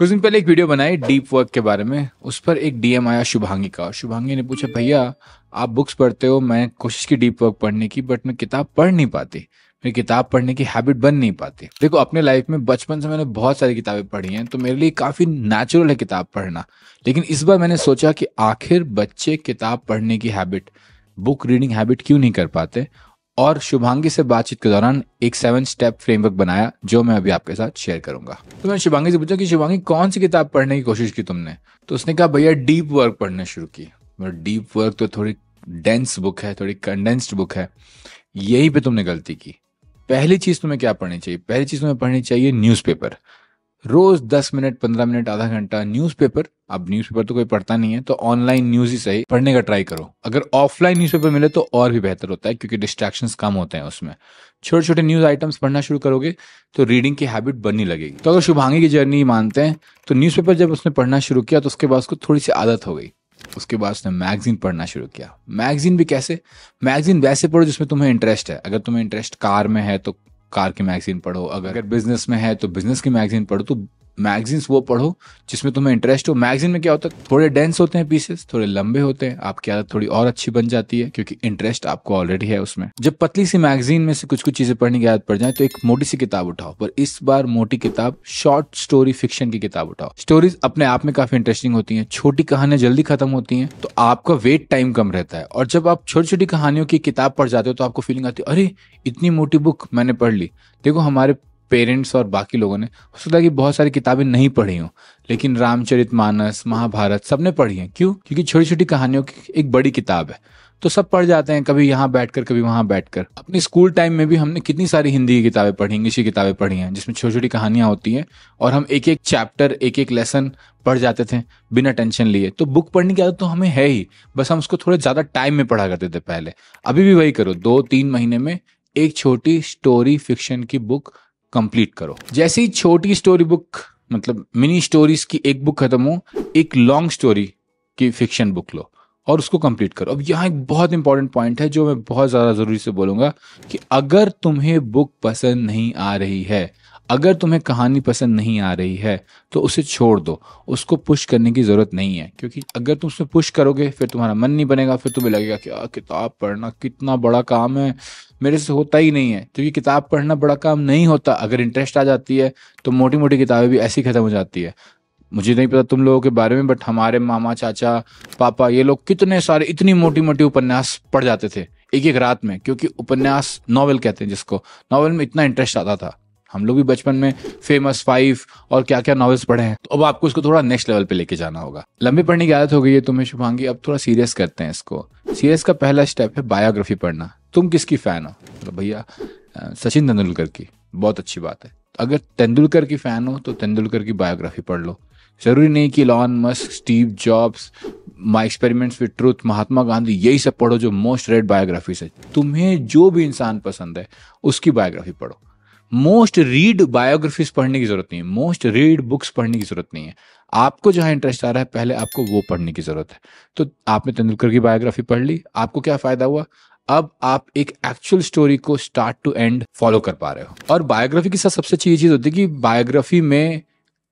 कुछ दिन पहले एक वीडियो बनाई डीप वर्क के बारे में उस पर एक डीएम आया शुभांगी का शुभांगी ने पूछा भैया आप बुक्स पढ़ते हो मैं कोशिश की डीप वर्क पढ़ने की बट मैं किताब पढ़ नहीं पाती मेरी किताब पढ़ने की हैबिट बन नहीं पाती देखो अपने लाइफ में बचपन से मैंने बहुत सारी किताबें पढ़ी हैं तो मेरे लिए काफ़ी नेचुरल है किताब पढ़ना लेकिन इस बार मैंने सोचा कि आखिर बच्चे किताब पढ़ने की हैबिट बुक रीडिंग हैबिट क्यों नहीं कर पाते और शुभांगी से बातचीत के दौरान एक सेवन स्टेप फ्रेमवर्क बनाया जो मैं अभी आपके साथ शेयर करूंगा तो मैंने शुभांगी से पूछा कि शुभांगी कौन सी किताब पढ़ने की कोशिश की तुमने तो उसने कहा भैया डीप वर्क पढ़ने शुरू की मतलब डीप वर्क तो थोड़ी डेंस बुक है थोड़ी कंडेंस्ड बुक है यही पे तुमने गलती की पहली चीज तुम्हें क्या पढ़नी चाहिए पहली चीज तुम्हें पढ़नी चाहिए न्यूज़पेपर रोज दस मिनट पंद्रह मिनट आधा घंटा न्यूज़पेपर अब न्यूज़पेपर तो कोई पढ़ता नहीं है तो ऑनलाइन न्यूज ही सही पढ़ने का ट्राई करो अगर ऑफलाइन न्यूज़पेपर मिले तो और भी बेहतर होता है क्योंकि डिस्ट्रैक्शन कम होते हैं उसमें छोटे छोटे न्यूज आइटम्स पढ़ना शुरू करोगे तो रीडिंग की हैबिट बननी लगेगी तो अगर शुभांगी की जर्नी मानते हैं तो न्यूज जब उसने पढ़ना शुरू किया तो उसके बाद उसको थोड़ी सी आदत हो गई उसके बाद उसने मैगजीन पढ़ना शुरू किया मैगजीन भी कैसे मैगजीन वैसे पढ़ो जिसमें तुम्हें इंटरेस्ट है अगर तुम्हें इंटरेस्ट कार में है तो कार की मैगजीन पढ़ो अगर बिजनेस में है तो बिजनेस की मैगजीन पढ़ो तो मैगजीन्स वो पढ़ो जिसमें तुम्हें इंटरेस्ट हो मैगजीन में क्या होता है थोड़े डेंस होते हैं पीसेस थोड़े लंबे होते हैं आपकी आदत थोड़ी और अच्छी बन जाती है क्योंकि इंटरेस्ट आपको ऑलरेडी है उसमें जब पतली सी मैगजीन में से कुछ कुछ चीजें पढ़ने की आदत पड़ जाए तो एक मोटी सी किताब उठाओ पर इस बार मोटी किताब शॉर्ट स्टोरी फिक्शन की किताब उठाओ स्टोरीज अपने आप में काफी इंटरेस्टिंग होती है छोटी कहानियां जल्दी खत्म होती है तो आपका वेट टाइम कम रहता है और जब आप छोटी छोटी कहानियों की किताब पढ़ जाते हो तो आपको फीलिंग आती है अरे इतनी मोटी बुक मैंने पढ़ ली देखो हमारे पेरेंट्स और बाकी लोगों ने हो सकता है कि बहुत सारी किताबें नहीं पढ़ी हूँ लेकिन रामचरित मानस महाभारत सबने पढ़ी हैं क्यों क्योंकि छोटी छोटी कहानियों की एक बड़ी किताब है तो सब पढ़ जाते हैं कभी यहाँ बैठकर कभी वहाँ बैठकर अपने स्कूल टाइम में भी हमने कितनी सारी हिंदी की किताबें पढ़ी इंग्लिश की किताबें पढ़ी हैं जिसमें छोटी छोटी कहानियां होती हैं और हम एक एक चैप्टर एक एक लेसन पढ़ जाते थे बिना टेंशन लिए तो बुक पढ़ने की आदत तो हमें है ही बस हम उसको थोड़े ज़्यादा टाइम में पढ़ा करते थे पहले अभी भी वही करो दो तीन महीने में एक छोटी स्टोरी फिक्शन की बुक कंप्लीट करो जैसे ही छोटी स्टोरी बुक मतलब मिनी स्टोरीज की एक बुक खत्म हो एक लॉन्ग स्टोरी की फिक्शन बुक लो और उसको कंप्लीट करो अब यहाँ एक बहुत इंपॉर्टेंट पॉइंट है जो मैं बहुत ज़्यादा ज़रूरी से बोलूंगा कि अगर तुम्हें बुक पसंद नहीं आ रही है अगर तुम्हें कहानी पसंद नहीं आ रही है तो उसे छोड़ दो उसको पुश करने की ज़रूरत नहीं है क्योंकि अगर तुम उसमें पुश करोगे फिर तुम्हारा मन नहीं बनेगा फिर तुम्हें लगेगा कि आ, किताब पढ़ना कितना बड़ा काम है मेरे से होता ही नहीं है क्योंकि तो किताब पढ़ना बड़ा काम नहीं होता अगर इंटरेस्ट आ जाती है तो मोटी मोटी किताबें भी ऐसी ख़त्म हो जाती है मुझे नहीं पता तुम लोगों के बारे में बट हमारे मामा चाचा पापा ये लोग कितने सारे इतनी मोटी मोटी उपन्यास पढ़ जाते थे एक एक रात में क्योंकि उपन्यास नॉवल कहते हैं जिसको नॉवल में इतना इंटरेस्ट आता था हम लोग भी बचपन में फेमस फाइव और क्या क्या नॉवेल्स पढ़े हैं तो अब आपको इसको थोड़ा नेक्स्ट लेवल पे लेके जाना होगा लंबी पढ़ने की आदत हो गई है तुम्हें शुभांगी अब थोड़ा सीरियस करते हैं इसको सीरियस का पहला स्टेप है बायोग्राफी पढ़ना तुम किसकी फैन हो तो भैया सचिन तेंदुलकर की बहुत अच्छी बात है अगर तेंदुलकर की फैन हो तो तेंदुलकर की बायोग्राफी पढ़ लो जरूरी नहीं कि Elon Musk Steve Jobs my experiments with truth Mahatma Gandhi यही सब पढ़ो जो मोस्ट रेड बायोग्राफी है तुम्हें जो भी इंसान पसंद है उसकी बायोग्राफी पढ़ो मोस्ट रीड बायोग्राफीज पढ़ने की जरूरत नहीं है मोस्ट रीड बुक्स पढ़ने की जरूरत नहीं है आपको जहां इंटरेस्ट आ रहा है पहले आपको वो पढ़ने की जरूरत है तो आपने तेंदुलकर की बायोग्राफी पढ़ ली आपको क्या फायदा हुआ अब आप एक एक्चुअल स्टोरी को स्टार्ट टू एंड फॉलो कर पा रहे हो और बायोग्राफी के साथ सबसे अच्छी ये चीज होती है कि बायोग्राफी में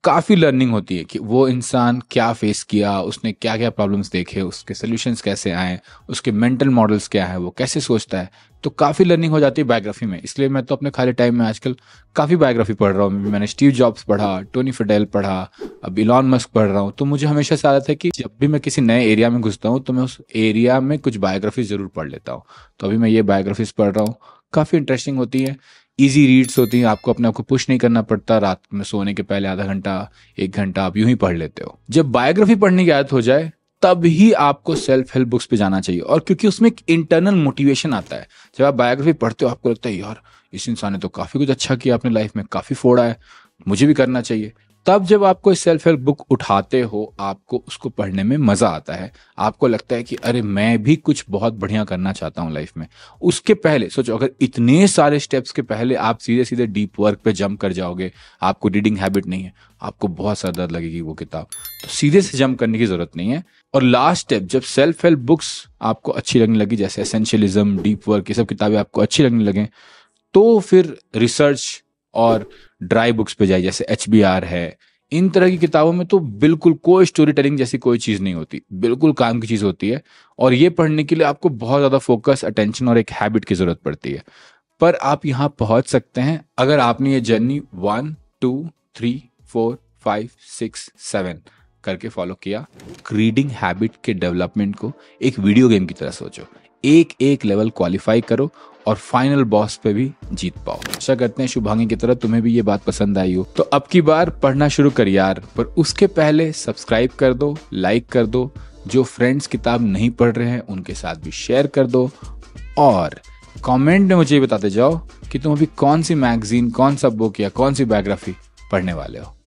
काफ़ी लर्निंग होती है कि वो इंसान क्या फेस किया उसने क्या क्या प्रॉब्लम्स देखे उसके सोल्यूशंस कैसे आए उसके मेंटल मॉडल्स क्या है वो कैसे सोचता है तो काफ़ी लर्निंग हो जाती है बायोग्राफी में इसलिए मैं तो अपने खाली टाइम में आजकल काफ़ी बायोग्राफी पढ़ रहा हूँ मैंने स्टीव जॉब्स पढ़ा टोनी फिडेल पढ़ा अब इलॉन मस्क पढ़ रहा हूँ तो मुझे हमेशा से आदत है कि जब भी मैं किसी नए एरिया में घुसता हूँ तो मैं उस एरिया में कुछ बायोग्राफी ज़रूर पढ़ लेता हूँ तो अभी मैं ये बायोग्राफीज पढ़ रहा हूँ काफ़ी इंटरेस्टिंग होती है ईजी रीड्स होती हैं आपको अपने आप को पुश नहीं करना पड़ता रात में सोने के पहले आधा घंटा एक घंटा आप यूं ही पढ़ लेते हो जब बायोग्राफी पढ़ने की आदत हो जाए तब ही आपको सेल्फ हेल्प बुक्स पे जाना चाहिए और क्योंकि उसमें एक इंटरनल मोटिवेशन आता है जब आप बायोग्राफी पढ़ते हो आपको लगता है यार इस इंसान ने तो काफ़ी कुछ अच्छा किया अपने लाइफ में काफ़ी फोड़ा है मुझे भी करना चाहिए तब जब आपको सेल्फ हेल्प बुक उठाते हो आपको उसको पढ़ने में मज़ा आता है आपको लगता है कि अरे मैं भी कुछ बहुत बढ़िया करना चाहता हूँ लाइफ में उसके पहले सोचो अगर इतने सारे स्टेप्स के पहले आप सीधे सीधे डीप वर्क पे जंप कर जाओगे आपको रीडिंग हैबिट नहीं है आपको बहुत सर दर्द लगेगी वो किताब तो सीधे से जंप करने की ज़रूरत नहीं है और लास्ट स्टेप जब सेल्फ हेल्प बुक्स आपको अच्छी लगने लगी जैसे एसेंशियलिज्म डीप वर्क ये सब किताबें आपको अच्छी लगने लगे तो फिर रिसर्च और ड्राई बुक्स पे जाए जैसे एच है इन तरह की किताबों में तो बिल्कुल कोई स्टोरी टेलिंग जैसी कोई चीज़ नहीं होती बिल्कुल काम की चीज़ होती है और ये पढ़ने के लिए आपको बहुत ज़्यादा फोकस अटेंशन और एक हैबिट की ज़रूरत पड़ती है पर आप यहाँ पहुँच सकते हैं अगर आपने ये journey one two three four five six seven करके फॉलो किया रीडिंग हैबिट के डेवलपमेंट को एक वीडियो गेम की तरह सोचो एक एक लेवल क्वालिफाई करो और फाइनल बॉस पे भी जीत पाओ आशा करते हैं शुभांगी की तरह तुम्हें भी ये बात पसंद आई हो तो अब की बार पढ़ना शुरू कर यार पर उसके पहले सब्सक्राइब कर दो लाइक कर दो जो फ्रेंड्स किताब नहीं पढ़ रहे हैं उनके साथ भी शेयर कर दो और कमेंट में मुझे बताते जाओ कि तुम अभी कौन सी मैगजीन कौन सा बुक या कौन सी बायोग्राफी पढ़ने वाले हो